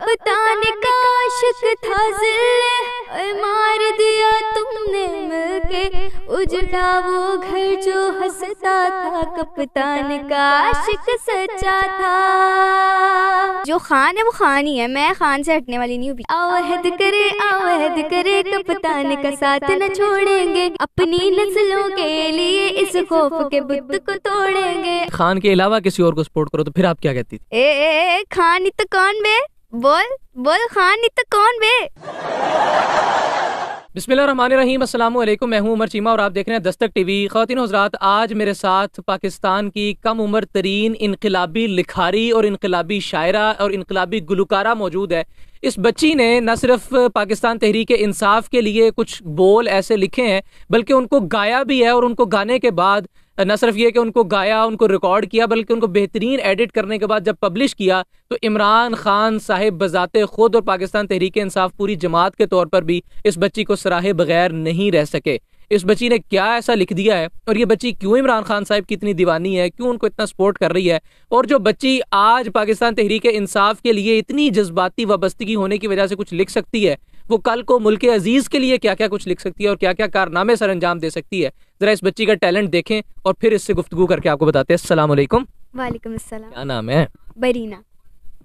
कप्तान का आशिक था जिल मार दिया तुमने मिलके उजड़ा वो घर जो हंसता था कप्तान का आशिक सच्चा था जो खान है वो खान ही है मैं खान से हटने वाली नहीं हूँ आवहद करे आवहद करे कप्तान का साथ न छोड़ेंगे अपनी नस्लों के लिए इस खौफ के बुद्ध को तोड़ेंगे खान के अलावा किसी और को सपोर्ट करो तो फिर आप क्या कहती थी ए, ए, ए खान ही तो कौन बे बोल बोल खान तो कौन बे बिस्मिल्लाम अस्सलाम वालेकुम मैं हूं उमर चीमा और आप देख रहे हैं दस्तक टीवी खातिन हजरात आज मेरे साथ पाकिस्तान की कम उम्र तरीन इनकलाबी लिखारी और इनकलाबी शायरा और इनकलाबी गुलकारा मौजूद है इस बच्ची ने न सिर्फ पाकिस्तान तहरीक इंसाफ के लिए कुछ बोल ऐसे लिखे हैं बल्कि उनको गाया भी है और उनको गाने के बाद न सिर्फ ये कि उनको गाया उनको रिकॉर्ड किया बल्कि उनको बेहतरीन एडिट करने के बाद जब पब्लिश किया तो इमरान खान साहेब बजाते खुद और पाकिस्तान तहरीक इंसाफ पूरी जमात के तौर पर भी इस बच्ची को सराहे बगैर नहीं रह सके इस बच्ची ने क्या ऐसा लिख दिया है और ये बच्ची क्यों इमरान खान साहब की इतनी दीवानी है क्यों उनको इतना सपोर्ट कर रही है और जो बच्ची आज पाकिस्तान तहरीक इंसाफ के लिए इतनी जज्बाती वाबस्तगी होने की वजह से कुछ लिख सकती है वो कल को मुल्क अजीज़ के लिए क्या क्या कुछ लिख सकती है और क्या क्या कारनामे सर अंजाम दे सकती है जरा इस बच्ची का टैलेंट देखें और फिर इससे गुफ्तु करके आपको बताते हैं असलम वालेकुम क्या नाम है बरीना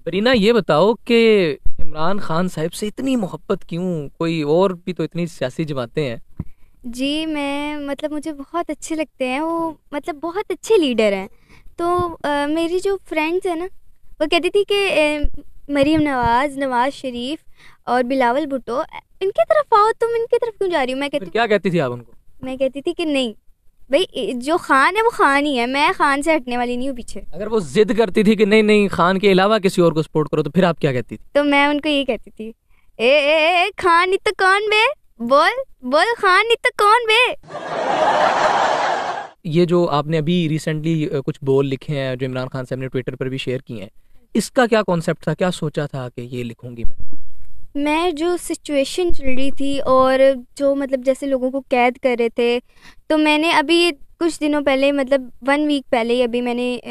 बरीना ये बताओ कि इमरान खान साहब से इतनी मोहब्बत क्यों कोई और भी तो इतनी सियासी जमाते हैं जी मैं मतलब मुझे बहुत अच्छे लगते हैं वो मतलब बहुत अच्छे लीडर हैं तो आ, मेरी जो फ्रेंड्स हैं ना वो कहती थी कि मरीम नवाज़ नवाज़ शरीफ और बिलावल भुट्टो इनकी तरफ आओ तुम इनकी तरफ क्यों जा रही हो मैं कहती क्या कहती थी आप उनको मैं कहती थी कि नहीं भाई जो खान है वो खान ही है मैं खान से हटने वाली नहीं हूँ पीछे अगर वो जिद करती थी कि नहीं नहीं खान के अलावा किसी और को सपोर्ट करो तो फिर आप क्या कहती थी तो मैं उनको ये कहती थी ए ए, खान नहीं तो कौन बे बोल बोल खान नहीं तो कौन बे ये जो आपने अभी रिसेंटली कुछ बोल लिखे हैं जो इमरान खान साहब ने ट्विटर पर भी शेयर किए हैं इसका क्या कॉन्सेप्ट था क्या सोचा था कि ये लिखूंगी मैं मैं जो सिचुएशन चल रही थी और जो मतलब जैसे लोगों को कैद कर रहे थे तो मैंने अभी कुछ दिनों पहले मतलब वन वीक पहले ही अभी मैंने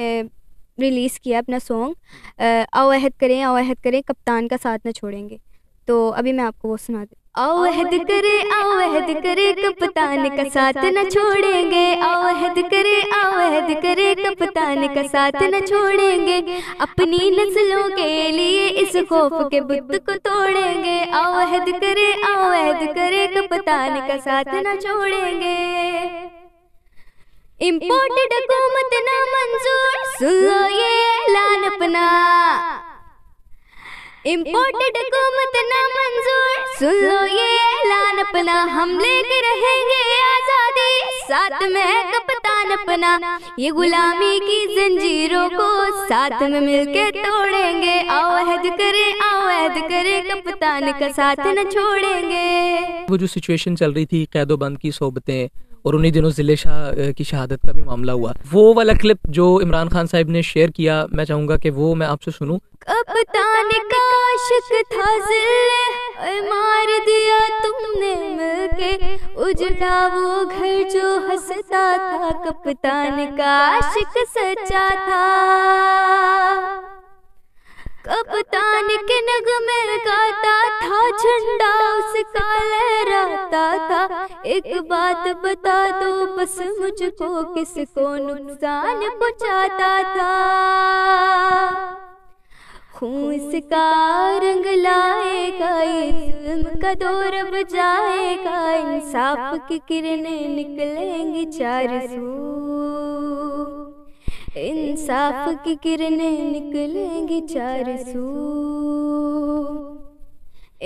रिलीज़ किया अपना सॉन्ग आओ अहद करें आओ अहद करें कप्तान का साथ ना छोड़ेंगे तो अभी मैं आपको वो सुना देती अवहद करे अवहद करे कप्तान का साथ न छोड़ेंगे अवहद करे अवहद करे कप्तान का साथ न छोड़ेंगे अपनी नस्लों के लिए इस खौफ के बुत को तोड़ेंगे अवहद करे अवहद करे कप्तान का साथ न छोड़ेंगे इम्पोर्टेड हुकूमत ना मंजूर सुनो ये ऐलान अपना इम्पोर्टेड को सुन लो ये ऐलान अपना हम लेके रहेंगे आजादी साथ में है कप्तान अपना ये गुलामी की जंजीरों को साथ में मिलके तोड़ेंगे आओ ऐद करे आओ ऐद करे कप्तान का साथ न छोड़ेंगे वो जो सिचुएशन चल रही थी कैदो बंद की सोबतें और उन्हीं दिनों जिले शाह की शहादत का भी मामला हुआ वो वाला क्लिप जो इमरान खान साहब ने शेयर किया मैं चाहूंगा कि वो मैं आपसे सुनूं कप्तान का था जिले मार दिया तुमने मिलके उजड़ा वो घर जो हंसता था कप्तान का आशिक सच्चा था कप्तान के नग में गाता था झंडा उसका लहराता था एक बात बता दो बस मुझको किसको नुकसान पहुंचाता था खूस का रंग लाएगा इल्म का दौर बजाएगा इंसाफ की किरणें निकलेंगी चार सू इंसाफ की किरणें निकलेंगी चार सू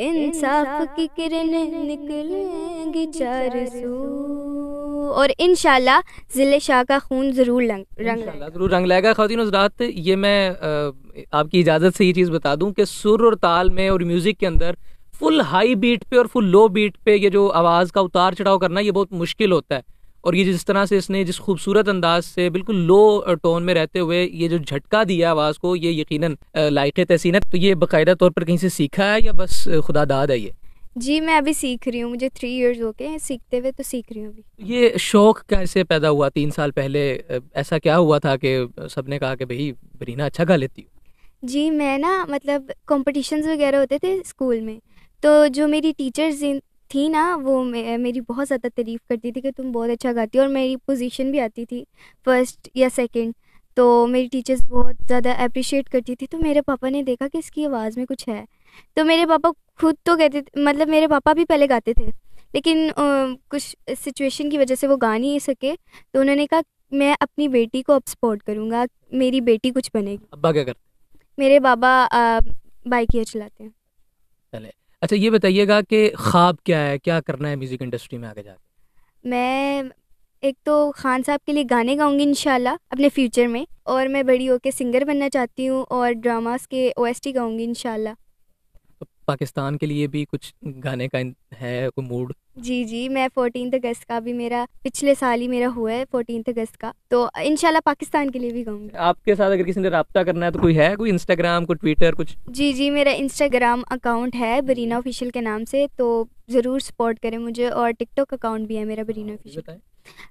इंसाफ की किरणें निकलेंगी चार सू और इन ज़िले शाह का खून ज़रूर लंग, रंग ज़रूर रंग लाएगा खातिन हजरात ये मैं आपकी इजाज़त से ये चीज़ बता दूँ कि सुर और ताल में और म्यूज़िक के अंदर फुल हाई बीट पे और फुल लो बीट पे ये जो आवाज़ का उतार चढ़ाव करना ये बहुत मुश्किल होता है और ये जिस तरह से इसने जिस खूबसूरत अंदाज से बिल्कुल लो टोन में रहते हुए ये जो झटका दिया आवाज़ को ये यकीनन लायक तहसीन है तो ये बाकायदा तौर पर कहीं से सीखा है या बस खुदा दाद है ये जी मैं अभी सीख रही हूँ मुझे थ्री इयर्स हो गए सीखते हुए तो सीख रही हूँ अभी ये शौक कैसे पैदा हुआ तीन साल पहले ऐसा क्या हुआ था कि सबने कहा कि भाई बरीना अच्छा गा लेती हूँ जी मैं ना मतलब कॉम्पिटिशन्स वगैरह होते थे स्कूल में तो जो मेरी टीचर्स थी ना वो मेरी बहुत ज़्यादा तारीफ़ करती थी कि तुम बहुत अच्छा गाती हो और मेरी पोजीशन भी आती थी फर्स्ट या सेकंड तो मेरी टीचर्स बहुत ज़्यादा अप्रिशिएट करती थी तो मेरे पापा ने देखा कि इसकी आवाज़ में कुछ है तो मेरे पापा खुद तो कहते मतलब मेरे पापा भी पहले गाते थे लेकिन आ, कुछ सिचुएशन की वजह से वो गा नहीं सके तो उन्होंने कहा मैं अपनी बेटी को अब सपोर्ट करूँगा मेरी बेटी कुछ बनेगी अब्बा क्या करते मेरे बाबा बाइकियाँ चलाते हैं चले अच्छा ये बताइएगा कि ख्वाब क्या है क्या करना है म्यूज़िक इंडस्ट्री में आगे जाकर मैं एक तो खान साहब के लिए गाने गाऊंगी इंशाल्लाह अपने फ्यूचर में और मैं बड़ी होकर सिंगर बनना चाहती हूँ और ड्रामास के ओएसटी गाऊंगी इंशाल्लाह पाकिस्तान के लिए भी कुछ गाने का है कोई मूड जी जी मैं फोर्टीन अगस्त का भी मेरा पिछले साल ही मेरा हुआ है फोर्टीन अगस्त का तो इनशाला पाकिस्तान के लिए भी गाऊंगी आपके साथ अगर किसी ने रहा करना है तो कोई है कोई इंस्टाग्राम कोई ट्विटर कुछ जी जी मेरा इंस्टाग्राम अकाउंट है बरीना ऑफिशियल के नाम से तो ज़रूर सपोर्ट करें मुझे और टिकटॉक अकाउंट भी है मेरा Bareena official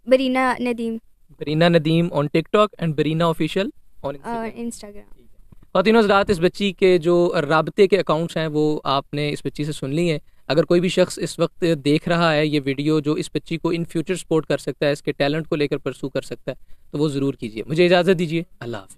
Bareena Nadeem Bareena Nadeem on TikTok and Bareena official Instagram खातिन हजरात इस बच्ची के जो रबते के अकाउंट्स हैं वो आपने इस बच्ची से सुन ली हैं अगर कोई भी शख्स इस वक्त देख रहा है ये वीडियो जो इस बच्ची को इन फ्यूचर सपोर्ट कर सकता है इसके टैलेंट को लेकर परसू कर सकता है तो वो ज़रूर कीजिए मुझे इजाज़त दीजिए अल्लाह हाफ़